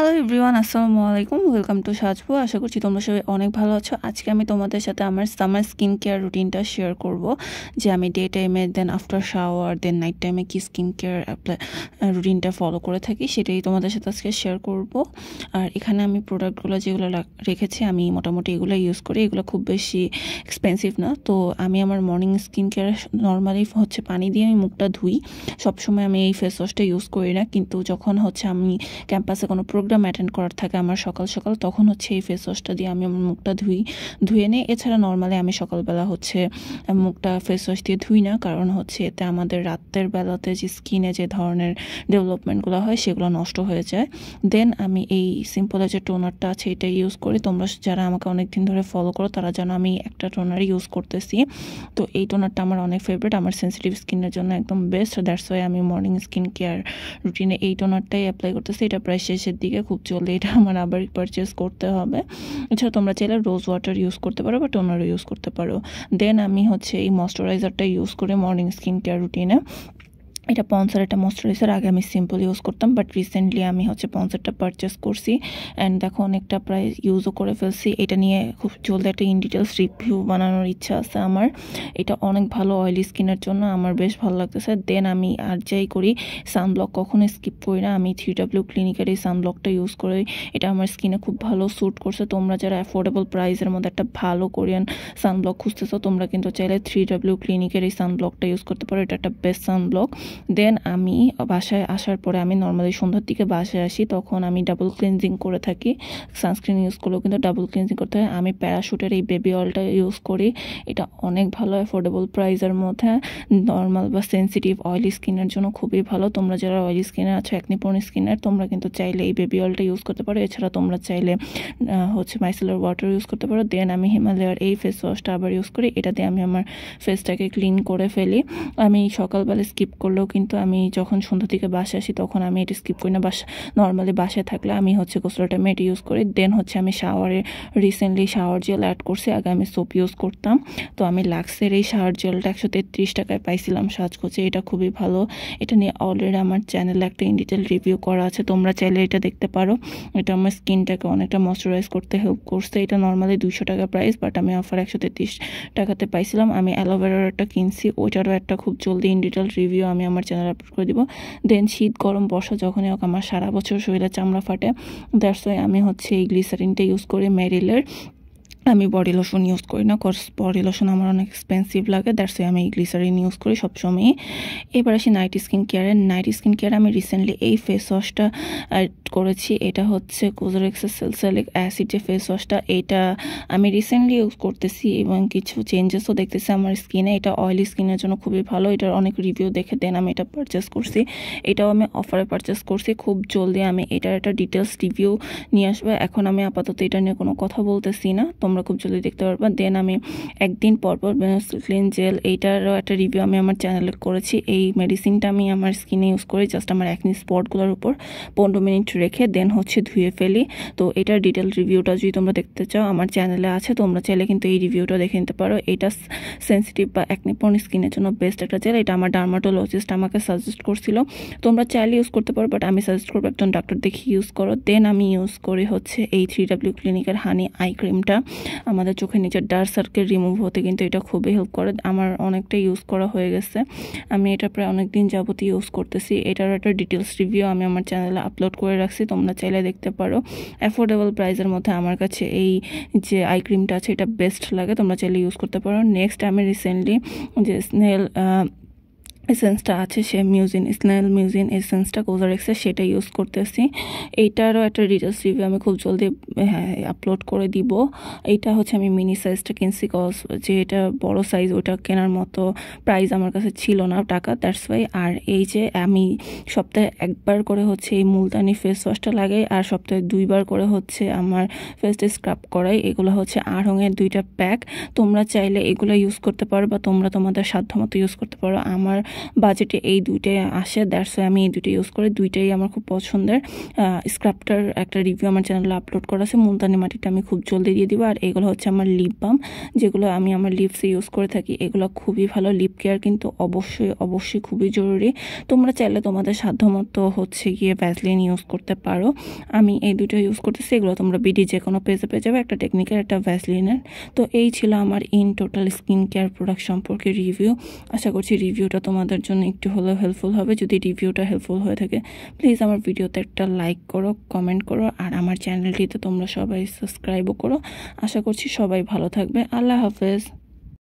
hello everyone আসসালামু আলাইকুম welcome to সাজবো আশা করছি তোমরা সবাই অনেক ভালো আছো আজকে আমি তোমাদের সাথে আমার সামার স্কিন কেয়ার রুটিনটা শেয়ার করব যে আমি ডে টাইমে then after shower then night টাইমে কি স্কিন কেয়ার অ্যাপ্লাই রুটিনটা ফলো করে থাকি সেটাই তোমাদের সাথে আজকে শেয়ার করব আর এখানে আমি প্রোডাক্টগুলো যেগুলো রেখেছি আমি মোটামুটি এগুলো ইউজ করি এগুলো খুব বেশি এক্সপেন্সিভ না তো আমি আমার মর্নিং স্কিন কেয়ার নর্মালি হচ্ছে পানি দিয়ে আমি মুখটা ধুই সবসময় আমি এই ফেস ওয়াশটা ইউজ করি না কিন্তু যখন হচ্ছে আমি ক্যাম্পাসে কোনো প্রোগ্রাম প্রোগ্রাম অ্যাটেন্ড করার থাকে আমার সকাল সকাল তখন হচ্ছে এই ফেস ওয়াশটা দিয়ে আমি আমার মুখটা ধুই ধুয়ে নিই এছাড়া নর্মালি আমি সকালবেলা হচ্ছে মুখটা ফেস ওয়াশ দিয়ে ধুই না কারণ হচ্ছে এতে আমাদের রাতের বেলাতে যে স্কিনে যে ধরনের ডেভেলপমেন্টগুলো হয় সেগুলো নষ্ট হয়ে যায় দেন আমি এই সিম্পলের যে টোনারটা আছে এটা ইউজ করি তোমরা যারা আমাকে অনেক দিন ধরে ফলো করো তারা যেন আমি একটা টোনার ইউজ করতেছি তো এই টোনারটা আমার অনেক ফেভারিট আমার সেন্সিটিভ স্কিনের জন্য একদম বেস্ট দ্যাটস ওয়াই আমি মর্নিং স্কিন কেয়ার রুটিনে এই টোনারটাই অ্যাপ্লাই করতেছি এটা প্রায় শেষের দিকে থেকে খুব জলদি এটা আমার আবার পারচেস করতে হবে এছাড়া তোমরা চাইলে রোজ ওয়াটার ইউজ করতে পারো বা টোনারও ইউজ করতে পারো দেন আমি হচ্ছে এই ময়শ্চারাইজারটা ইউজ করে মর্নিং স্কিন কেয়ার রুটিনে এটা পন্সার একটা ময়শ্চারাইজার আগে আমি সিম্পল ইউজ করতাম বাট রিসেন্টলি আমি হচ্ছে পন্সারটা পারচেস করছি অ্যান্ড দেখো অনেকটা প্রায় ইউজও করে ফেলছি এটা নিয়ে খুব জলদি একটা ইন ডিটেলস রিভিউ বানানোর ইচ্ছা আছে আমার এটা অনেক ভালো অয়েলি স্কিনের জন্য আমার বেশ ভালো লাগতেছে দেন আমি আর যাই করি সানব্লক কখনো স্কিপ করি না আমি থ্রি ডাব্লিউ ক্লিনিকের এই সানব্লকটা ইউজ করি এটা আমার স্কিনে খুব ভালো স্যুট করছে তোমরা যারা অ্যাফোর্ডেবল প্রাইসের মধ্যে একটা ভালো কোরিয়ান সানব্লক খুঁজতেছো তোমরা কিন্তু চাইলে থ্রি ডাব্লিউ ক্লিনিকের এই সানব্লকটা ইউজ করতে পারো এটা একটা বেস্ট সানব্লক দেন আমি বাসায় আসার পরে আমি নর্মালি সন্ধ্যার দিকে বাসায় আসি তখন আমি ডাবল ক্লিনজিং করে থাকি সানস্ক্রিন ইউজ করলেও কিন্তু ডাবল ক্লিনজিং করতে হয় আমি প্যারাশুটের এই বেবি অয়েলটা ইউজ করি এটা অনেক ভালো অ্যাফোর্ডেবল প্রাইসের মধ্যে নর্মাল বা সেন্সিটিভ অয়েলি স্কিনের জন্য খুবই ভালো তোমরা যারা অয়েলি স্কিনে আছো একনিপন স্কিনের তোমরা কিন্তু চাইলে এই বেবি অয়েলটা ইউজ করতে পারো এছাড়া তোমরা চাইলে হচ্ছে মাইসেলার ওয়াটার ইউজ করতে পারো দেন আমি হিমালয়ার এই ফেস ওয়াশটা আবার ইউজ করি এটা দিয়ে আমি আমার ফেসটাকে ক্লিন করে ফেলি আমি সকালবেলা স্কিপ করলেও কিন্তু আমি যখন সন্ধ্যা থেকে বাসে আসি তখন আমি এটা স্কিপ করি না বাসা নর্মালি বাসায় থাকলে আমি হচ্ছে গোসল টাইমে ইউজ করি দেন হচ্ছে আমি শাওয়ারে রিসেন্টলি শাওয়ার জেল অ্যাড করছি আগে আমি সোপ ইউজ করতাম তো আমি লাক্সের এই শাওয়ার জেলটা একশো তেত্রিশ টাকায় পাইছিলাম সাজগোছে এটা খুবই ভালো এটা নিয়ে অলরেডি আমার চ্যানেলে একটা ইন ডিটেল রিভিউ করা আছে তোমরা চাইলে এটা দেখতে পারো এটা আমার স্কিনটাকে অনেকটা ময়শ্চারাইজ করতে হেল্প করছে এটা নর্মালি দুশো টাকা প্রাইস বাট আমি অফার একশো তেত্রিশ টাকাতে পাইছিলাম আমি অ্যালোভেরার একটা কিনছি ওইটারও একটা খুব জলদি ইন ডিটেল রিভিউ আমি আমার আমার চ্যানেল আপলোড করে দিব দেন শীত গরম বর্ষা যখনই হোক আমার সারা বছর শরীরে চামড়া ফাটে দ্যাটস ওয়াই আমি হচ্ছে এই গ্লিসারিনটা ইউজ করে ম্যারিলের আমি বডি লোশন ইউজ করি না কজ বডি লোশন আমার অনেক এক্সপেন্সিভ লাগে দ্যাটস ওয়ে আমি গ্লিসারিন ইউজ করি সবসময়ই এবার আসি নাইট স্কিন কেয়ারে নাইট স্কিন কেয়ারে আমি রিসেন্টলি এই ফেস ওয়াশটা করেছি এটা হচ্ছে কোজোরেক্সের সেলসেলিক অ্যাসিড যে ফেস ওয়াশটা এটা আমি রিসেন্টলি ইউজ করতেছি এবং কিছু চেঞ্জেসও দেখতেছি আমার স্কিনে এটা অয়েলি স্কিনের জন্য খুবই ভালো এটার অনেক রিভিউ দেখে দেন আমি এটা পারচেস করছি এটাও আমি অফারে পারচেস করছি খুব জলদি আমি এটার একটা ডিটেলস রিভিউ নিয়ে আসবো এখন আমি আপাতত এটা নিয়ে কোনো কথা বলতেছি না তোমরা তোমরা খুব জলদি দেখতে পারবা দেন আমি একদিন পরপর বেনসুক্লিন জেল এইটারও একটা রিভিউ আমি আমার চ্যানেলে করেছি এই মেডিসিনটা আমি আমার স্কিনে ইউজ করি জাস্ট আমার একনি স্পটগুলোর উপর পনেরো মিনিট রেখে দেন হচ্ছে ধুয়ে ফেলি তো এটার ডিটেল রিভিউটা যদি তোমরা দেখতে চাও আমার চ্যানেলে আছে তোমরা চাইলে কিন্তু এই রিভিউটা দেখে নিতে পারো এটা সেন্সিটিভ বা একনিপন স্কিনের জন্য বেস্ট একটা জেল এটা আমার ডার্মাটোলজিস্ট আমাকে সাজেস্ট করছিল তোমরা চাইলে ইউজ করতে পারো বাট আমি সাজেস্ট করবো একজন ডাক্তার দেখি ইউজ করো দেন আমি ইউজ করি হচ্ছে এই থ্রি ডাব্লিউ ক্লিনিকের হানি আই ক্রিমটা আমাদের চোখের নিচের ডার্ক সার্কেল রিমুভ হতে কিন্তু এটা খুবই হেল্প করে আমার অনেকটা ইউজ করা হয়ে গেছে আমি এটা প্রায় অনেক দিন যাবত ইউজ করতেছি এটার একটা ডিটেলস রিভিউ আমি আমার চ্যানেলে আপলোড করে রাখছি তোমরা চাইলে দেখতে পারো অ্যাফোর্ডেবল প্রাইসের মধ্যে আমার কাছে এই যে আই ক্রিমটা আছে এটা বেস্ট লাগে তোমরা চাইলে ইউজ করতে পারো নেক্সট আমি রিসেন্টলি যে স্নেল এসেন্সটা আছে সে মিউজিন স্নেল মিউজিন এসেন্সটা এক্সে সেটা ইউজ করতেছি এইটারও একটা ডিটেলস রিভিউ আমি খুব জলদি হ্যাঁ আপলোড করে দিব এইটা হচ্ছে আমি মিনি সাইজটা কিনছি কজ যে এটা বড় সাইজ ওটা কেনার মতো প্রাইস আমার কাছে ছিল না টাকা দ্যাটস ওয়াই আর এই যে আমি সপ্তাহে একবার করে হচ্ছে এই মুলতানি ফেস ওয়াশটা লাগাই আর সপ্তাহে দুইবার করে হচ্ছে আমার ফেসটা স্ক্রাব করাই এগুলো হচ্ছে আড়ঙের দুইটা প্যাক তোমরা চাইলে এগুলো ইউজ করতে পারো বা তোমরা তোমাদের সাধ্যমতো ইউজ করতে পারো আমার বাজেটে এই দুইটাই আসে দ্যাটস আমি এই দুইটা ইউজ করি দুইটাই আমার খুব পছন্দের স্ক্রাপটার একটা রিভিউ আমার চ্যানেলে আপলোড করা আছে মুলতানি মাটিটা আমি খুব জলদি দিয়ে দিব আর এগুলো হচ্ছে আমার লিপ বাম যেগুলো আমি আমার লিপসে ইউজ করে থাকি এগুলো খুবই ভালো লিপ কেয়ার কিন্তু অবশ্যই অবশ্যই খুবই জরুরি তোমরা চাইলে তোমাদের সাধ্যমতো হচ্ছে গিয়ে ভ্যাসলিন ইউজ করতে পারো আমি এই দুটো ইউজ করতেছি এগুলো তোমরা বিডি যে কোনো পেজে পেয়ে যাবে একটা টেকনিকের একটা ভ্যাসলিনের তো এই ছিল আমার in total skin care product সম্পর্কে রিভিউ আশা করছি রিভিউটা তোমাদের আপনাদের জন্য একটু হলেও হেল্পফুল হবে যদি রিভিউটা হেল্পফুল হয়ে থাকে প্লিজ আমার ভিডিওতে একটা লাইক করো কমেন্ট করো আর আমার চ্যানেলটিতে তোমরা সবাই সাবস্ক্রাইবও করো আশা করছি সবাই ভালো থাকবে আল্লাহ হাফেজ